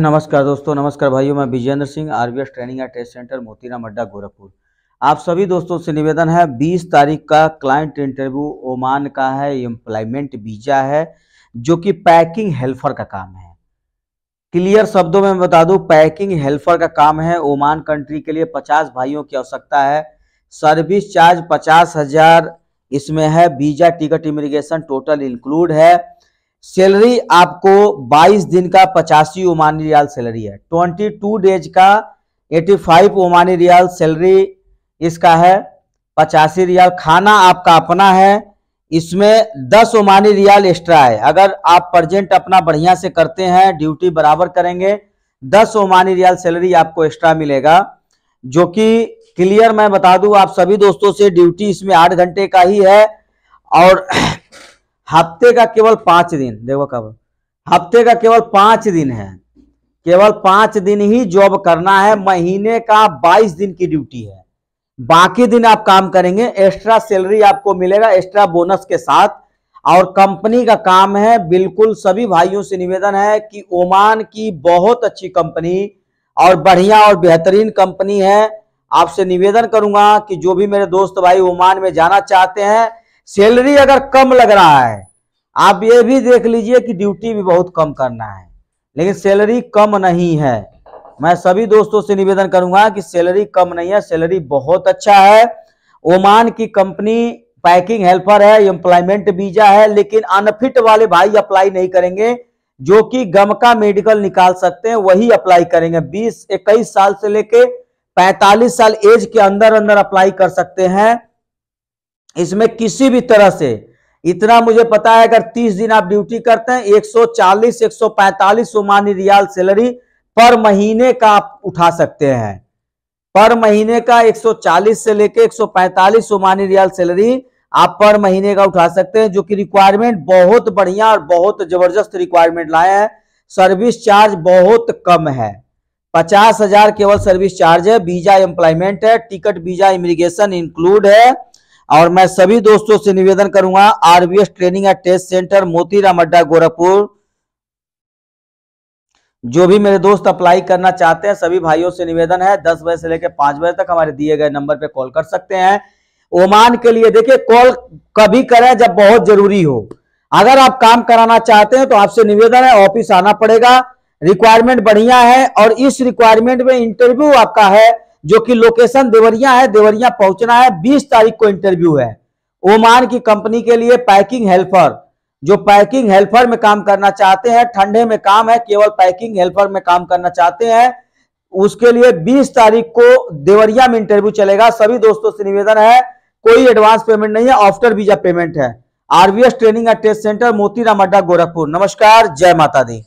नमस्कार दोस्तों नमस्कार भाइयों मैं Vijendra Singh RBS training and test centre Motiram Adda Gorakhpur आप सभी दोस्तों से निवेदन है 20 तारीख का क्लाइंट इंटरव्यू ओमान का है एम्प्लॉयमेंट वीजा है जो कि पैकिंग हेल्पर का काम है क्लियर शब्दों में बता दू पैकिंग हेल्पर का काम है ओमान कंट्री के लिए पचास भाइयों की आवश्यकता है सर्विस चार्ज पचास हजार इसमें है visa ticket immigration total include है सैलरी आपको 22 दिन का पचासी ओमानी रियाल सैलरी है 22 डेज का 85 ओमानी रियाल सैलरी इसका है पचासी रियाल खाना आपका अपना है इसमें 10 ओमानी रियाल एक्स्ट्रा है अगर आप प्रजेंट अपना बढ़िया से करते हैं ड्यूटी बराबर करेंगे 10 ओमानी रियाल सैलरी आपको एक्स्ट्रा मिलेगा जो कि क्लियर मैं बता दूं आप सभी दोस्तों से ड्यूटी इसमें आठ घंटे का ही है और हफ्ते का केवल पांच दिन देखो कब हफ्ते का केवल पांच दिन है केवल पांच दिन ही जॉब करना है महीने का बाईस दिन की ड्यूटी है बाकी दिन आप काम करेंगे एक्स्ट्रा सैलरी आपको मिलेगा एक्स्ट्रा बोनस के साथ और कंपनी का काम है बिल्कुल सभी भाइयों से निवेदन है कि ओमान की बहुत अच्छी कंपनी और बढ़िया और बेहतरीन कंपनी है आपसे निवेदन करूंगा कि जो भी मेरे दोस्त भाई ओमान में जाना चाहते हैं सैलरी अगर कम लग रहा है आप ये भी देख लीजिए कि ड्यूटी भी बहुत कम करना है लेकिन सैलरी कम नहीं है मैं सभी दोस्तों से निवेदन करूंगा कि सैलरी कम नहीं है सैलरी बहुत अच्छा है ओमान की कंपनी पैकिंग हेल्पर है एम्प्लॉयमेंट वीजा है लेकिन अनफिट वाले भाई अप्लाई नहीं करेंगे जो कि गमका मेडिकल निकाल सकते हैं वही अप्लाई करेंगे बीस इक्कीस साल से लेके पैंतालीस साल एज के अंदर अंदर अप्लाई कर सकते हैं इसमें किसी भी तरह से इतना मुझे पता है अगर 30 दिन आप ड्यूटी करते हैं 140 145 ओमानी रियाल सैलरी पर महीने का आप उठा सकते हैं पर महीने का 140 से लेके 145 ओमानी रियाल सैलरी आप पर महीने का उठा सकते हैं जो कि रिक्वायरमेंट बहुत बढ़िया और बहुत जबरदस्त रिक्वायरमेंट लाए हैं सर्विस चार्ज बहुत कम है पचास हजार केवल सर्विस चार्ज है वीजा एम्प्लॉयमेंट है टिकट वीजा इमिग्रेशन इंक्लूड है और मैं सभी दोस्तों से निवेदन करूंगा RBS training and test centre Motiram Adda Gorakhpur जो भी मेरे दोस्त अप्लाई करना चाहते हैं सभी भाइयों से निवेदन है दस बजे से लेकर पांच बजे तक हमारे दिए गए नंबर पर कॉल कर सकते हैं ओमान के लिए देखिए कॉल कभी करें जब बहुत जरूरी हो अगर आप काम कराना चाहते हैं तो आपसे निवेदन है ऑफिस आना पड़ेगा रिक्वायरमेंट बढ़िया है और इस रिक्वायरमेंट में इंटरव्यू आपका है जो कि लोकेशन देवरिया है देवरिया पहुंचना है 20 तारीख को इंटरव्यू है ओमान की कंपनी के लिए पैकिंग हेल्पर जो पैकिंग हेल्पर में काम करना चाहते हैं ठंडे में काम है केवल पैकिंग हेल्पर में काम करना चाहते हैं उसके लिए 20 तारीख को देवरिया में इंटरव्यू चलेगा सभी दोस्तों से निवेदन है कोई एडवांस पेमेंट नहीं है आफ्टर वीजा पेमेंट है RBS training and test centre Motiram Adda Gorakhpur नमस्कार जय माता दी